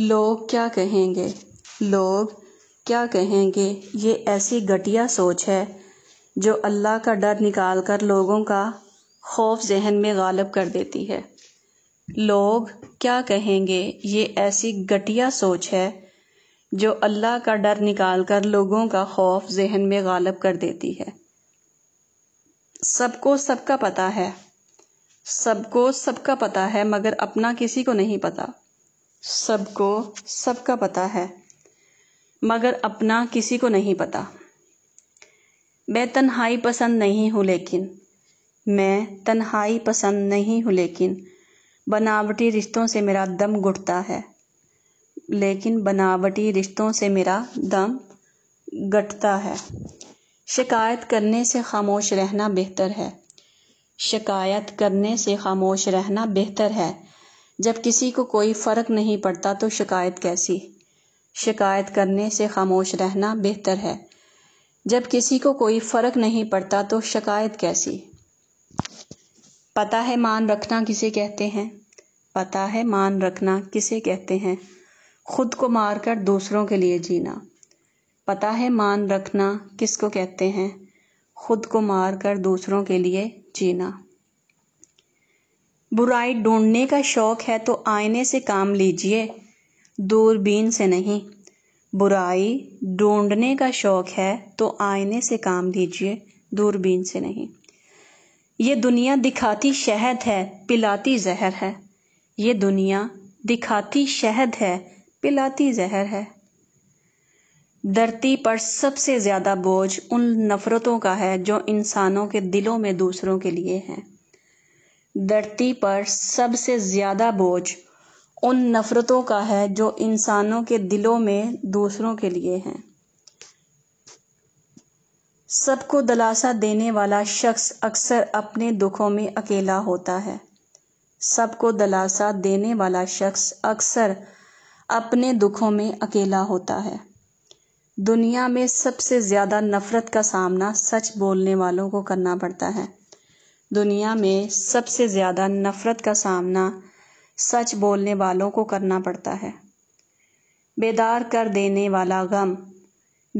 लोग क्या कहेंगे लोग क्या कहेंगे ये ऐसी घटिया सोच है जो अल्लाह का डर निकाल कर लोगों का खौफ जहन में गालब कर देती है लोग क्या कहेंगे ये ऐसी घटिया सोच है जो अल्लाह का डर निकाल कर लोगों का खौफ जहन में गालब कर देती है सबको सबका पता है सबको सबका पता है मगर अपना किसी को नहीं पता सबको सबका पता है मगर अपना किसी को नहीं पता मैं तन्हाई पसंद नहीं हूँ लेकिन मैं तन्हाई पसंद नहीं हूँ लेकिन बनावटी रिश्तों से मेरा दम घुटता है लेकिन बनावटी रिश्तों से मेरा दम घटता है शिकायत करने से खामोश रहना बेहतर है शिकायत करने से खामोश रहना बेहतर है जब किसी को कोई फ़र्क नहीं पड़ता तो शिकायत कैसी शिकायत करने से खामोश रहना बेहतर है जब किसी को कोई फ़र्क नहीं पड़ता तो शिकायत कैसी पता है मान रखना किसे कहते हैं पता है मान रखना किसे कहते हैं खुद को मारकर दूसरों के लिए जीना पता है मान रखना किसको कहते हैं खुद को मार कर दूसरों के लिए जीना बुराई ढूंढने का शौक है तो आईने से काम लीजिए दूरबीन से नहीं बुराई ढूंढने का शौक है तो आईने से काम लीजिए दूरबीन से नहीं ये दुनिया दिखाती शहद है पिलाती जहर है ये दुनिया दिखाती शहद है पिलाती जहर है धरती पर सबसे ज़्यादा बोझ उन नफ़रतों का है जो इंसानों के दिलों में दूसरों के लिए हैं धरती पर सबसे ज़्यादा बोझ उन नफ़रतों का है जो इंसानों के दिलों में दूसरों के लिए हैं सबको दिलासा देने वाला शख्स अक्सर अपने दुखों में अकेला होता है सबको दिलासा देने वाला शख्स अक्सर अपने दुखों में अकेला होता है दुनिया में सबसे ज़्यादा नफ़रत का सामना सच बोलने वालों को करना पड़ता है दुनिया में सबसे ज़्यादा नफ़रत का सामना सच बोलने वालों को करना पड़ता है बेदार कर देने वाला गम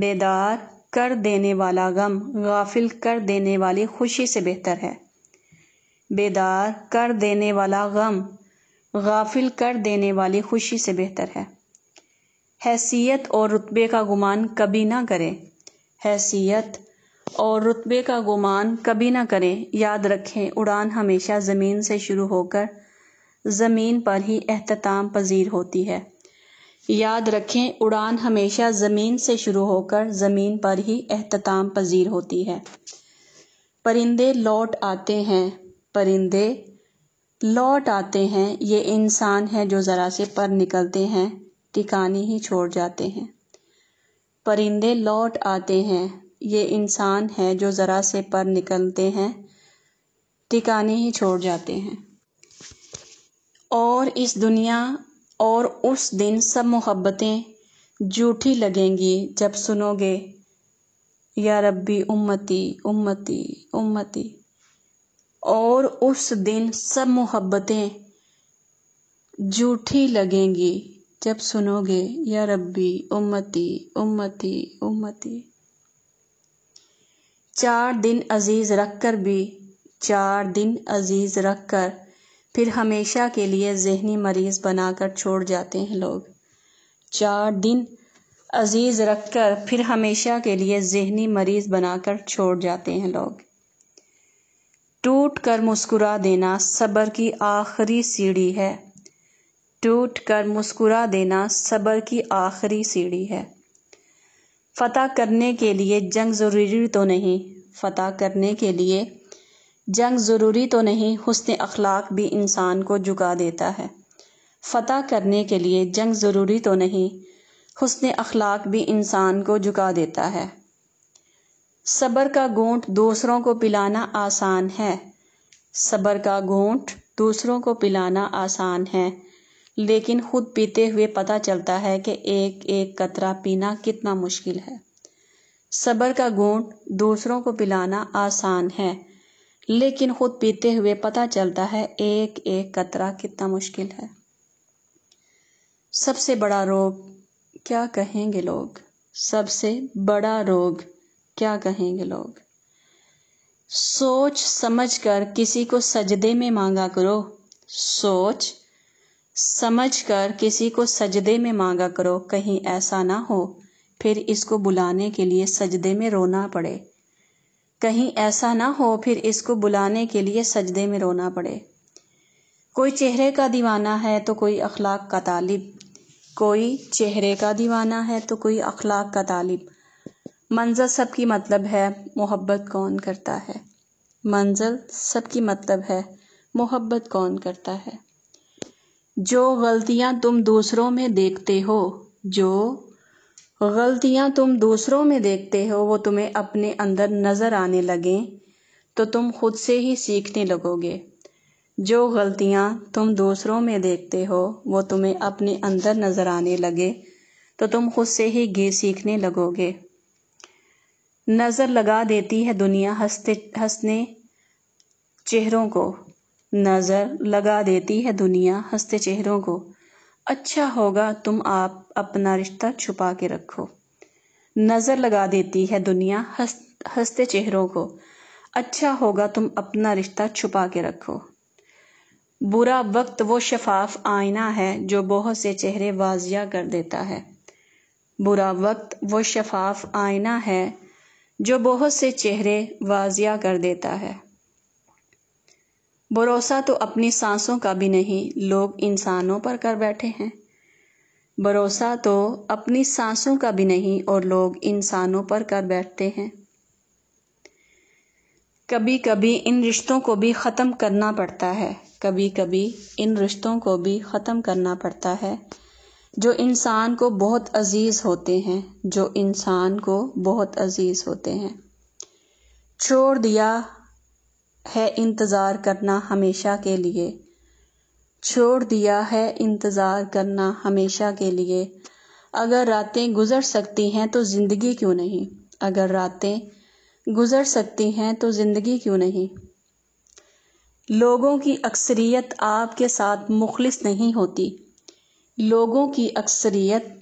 बेदार कर देने वाला गम गाफिल कर देने वाली खुशी से बेहतर है बेदार कर देने वाला गम गाफिल कर देने वाली खुशी से बेहतर है हैसियत और रुतबे का गुमान कभी ना करें हैसियत और रुतबे का गुमान कभी ना करें याद रखें उड़ान हमेशा ज़मीन से शुरू होकर ज़मीन पर ही अहतमाम पजीर होती है याद रखें उड़ान हमेशा ज़मीन से शुरू होकर ज़मीन पर ही अहतमाम पजीर होती है परिंदे लौट आते हैं परिंदे लौट आते हैं ये इंसान हैं जो ज़रा से पर निकलते हैं टिकाने ही छोड़ जाते हैं परिंदे लौट आते हैं ये इंसान है जो ज़रा से पर निकलते हैं ठिकाने ही छोड़ जाते हैं और इस दुनिया और उस दिन सब मोहब्बतें झूठी लगेंगी जब सुनोगे या रब्बी उम्मती उम्मती उम्मती और उस दिन सब मोहब्बतें झूठी लगेंगी जब सुनोगे या रब्बी उम्मती उम्मती उम्मती चार दिन अज़ीज़ रख कर भी चार दिन अज़ीज़ रख कर फिर हमेशा के लिए जहनी मरीज़ बना कर छोड़ जाते हैं लोग चार दिन अज़ीज़ रख कर फिर हमेशा के लिए जहनी मरीज़ बना कर छोड़ जाते हैं लोग टूट कर मुस्कुरा देना सब्र की आखिरी सीढ़ी है टूट कर मुस्कुरा देना सब्र की आखिरी सीढ़ी है फ़तह करने के लिए जंग ज़रूरी तो नहीं फ़तह करने के लिए जंग ज़रूरी तो नहीं हुस्न अख़लाक़ भी इंसान को झुका देता है फ़तह करने के लिए जंग ज़रूरी तो नहीं हुस्न अख़लाक़ भी इंसान को झुका देता है सब्र का घूंट दूसरों को पिलाना आसान है सब्र का घूंट दूसरों को पिलाना आसान है लेकिन खुद पीते हुए पता चलता है कि एक एक कतरा पीना कितना मुश्किल है सबर का गुण दूसरों को पिलाना आसान है लेकिन खुद पीते हुए पता चलता है एक एक कतरा कितना मुश्किल है सबसे बड़ा रोग क्या कहेंगे लोग सबसे बड़ा रोग क्या कहेंगे लोग सोच समझ कर किसी को सजदे में मांगा करो सोच समझ कर किसी को सजदे में मांगा करो कहीं ऐसा ना हो फिर इसको बुलाने के लिए सजदे में रोना पड़े कहीं ऐसा ना हो फिर इसको बुलाने के लिए सजदे में रोना पड़े कोई चेहरे का दीवाना है तो कोई अखलाक का तालिब कोई चेहरे का दीवाना है तो कोई अखलाक का तालिब मंजिल सबकी मतलब है मोहब्बत कौन करता है मंजिल सबकी मतलब है मोहब्बत कौन करता है जो गलतियाँ तुम दूसरों में देखते हो जो गलतियाँ तुम दूसरों में देखते हो वो तुम्हें अपने अंदर नज़र आने लगें तो तुम खुद से ही सीखने लगोगे जो गलतियाँ तुम दूसरों में देखते हो वो तुम्हें अपने अंदर नज़र आने लगे तो तुम खुद से ही गे सीखने लगोगे नज़र लगा देती है दुनिया हंसते हंसने चेहरों को नज़र लगा देती है दुनिया हंसते चेहरों को अच्छा होगा तुम आप अपना रिश्ता छुपा के रखो नज़र लगा देती है दुनिया हंस हंसते चेहरों को अच्छा होगा तुम अपना रिश्ता छुपा के रखो बुरा वक्त वो शफाफ आईना है जो बहुत से चेहरे वाजिया कर देता है बुरा वक्त वो शफाफ आईना है जो बहुत से चेहरे वाजिया कर देता है भरोसा तो अपनी सांसों का भी नहीं लोग इंसानों पर कर बैठे हैं भरोसा तो अपनी सांसों का भी नहीं और लोग इंसानों पर कर बैठते हैं कभी कभी इन रिश्तों को भी ख़त्म करना पड़ता है कभी कभी इन रिश्तों को भी ख़त्म करना पड़ता है जो इंसान को बहुत अजीज़ होते हैं जो इंसान को बहुत अजीज़ होते हैं छोड़ दिया है इंतज़ार करना हमेशा के लिए छोड़ दिया है इंतज़ार करना हमेशा के लिए अगर रातें गुज़र सकती हैं तो ज़िंदगी क्यों नहीं अगर रातें गुज़र सकती हैं तो ज़िंदगी क्यों नहीं लोगों की अक्सरियत आपके साथ मुखलिस नहीं होती लोगों की अक्सरियत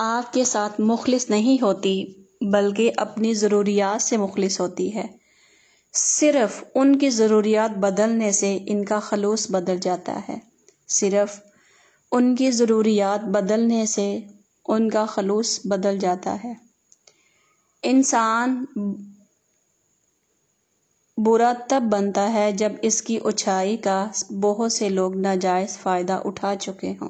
आपके साथ मुखलिस नहीं होती बल्कि अपनी ज़रूरियात से मुखलिस होती है सिर्फ उनकी ज़रूरियात बदलने से इनका खलूस बदल जाता है सिर्फ उनकी ज़रूरियात बदलने से उनका खलूस बदल जाता है इंसान बुरा तब बनता है जब इसकी ऊंचाई का बहुत से लोग नाजायज़ फ़ायदा उठा चुके हों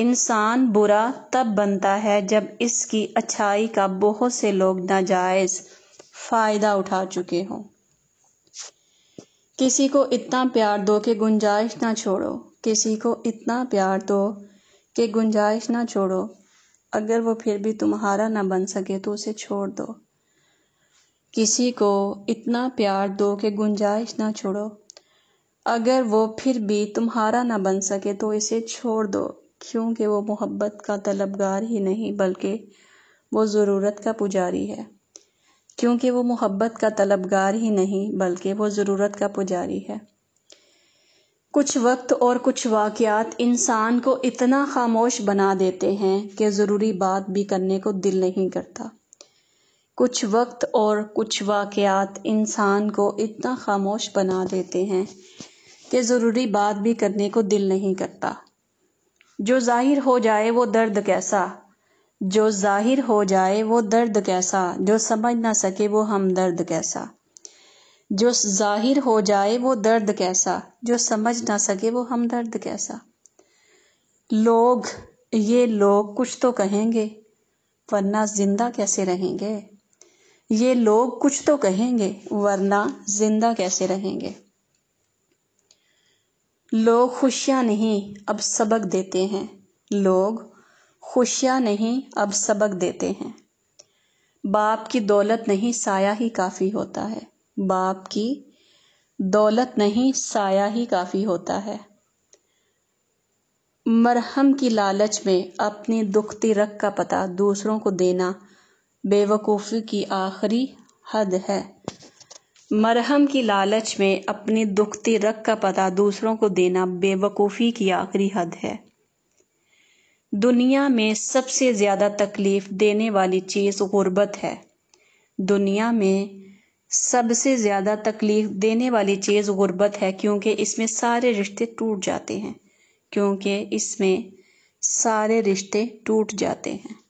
इंसान बुरा तब बनता है जब इसकी अच्छाई का बहुत से लोग नाजायज़ फ़ायदा उठा चुके हों किसी को इतना प्यार दो कि गुंजाइश ना छोड़ो किसी को इतना प्यार दो कि गुंजाइश ना छोड़ो अगर वो फिर भी तुम्हारा ना बन सके तो उसे छोड़ दो किसी को इतना प्यार दो कि गुंजाइश ना छोड़ो अगर वो फिर भी तुम्हारा ना बन सके तो इसे छोड़ दो क्योंकि वो मोहब्बत का तलबगार ही नहीं बल्कि वो ज़रूरत का पुजारी है क्योंकि वो मोहब्बत का तलबगार ही नहीं बल्कि वो ज़रूरत का पुजारी है कुछ वक्त और कुछ वाक़ात इंसान को इतना खामोश बना देते हैं कि ज़रूरी बात भी करने को दिल नहीं करता कुछ वक्त और कुछ वाक़ात इंसान को इतना खामोश बना देते हैं कि ज़रूरी बात भी करने को दिल नहीं करता जो जाहिर हो जाए वो दर्द कैसा जो ज़ाहिर हो जाए वो दर्द कैसा जो समझ ना सके वो हम दर्द कैसा जो ज़ाहिर हो जाए वो दर्द कैसा जो समझ ना सके वो हम दर्द कैसा लोग ये लोग कुछ तो कहेंगे वरना ज़िंदा कैसे रहेंगे ये लोग कुछ तो कहेंगे वरना ज़िंदा कैसे रहेंगे लोग खुशियाँ नहीं अब सबक देते हैं लोग खुशियाँ नहीं अब सबक देते हैं बाप की दौलत नहीं साया ही काफ़ी होता है बाप की दौलत नहीं साया ही काफ़ी होता है मरहम की लालच में अपनी दुखती रख का पता दूसरों को देना बेवकूफ़ी की आखिरी हद है मरहम की लालच में अपनी दुखती रख का पता दूसरों को देना बेवकूफ़ी की आखिरी हद है दुनिया में सबसे ज़्यादा तकलीफ़ देने वाली चीज़ ग़ुर्बत है दुनिया में सबसे ज़्यादा तकलीफ़ देने वाली चीज़ ग़ुर्बत है क्योंकि इसमें सारे रिश्ते टूट जाते हैं क्योंकि इसमें सारे रिश्ते टूट जाते हैं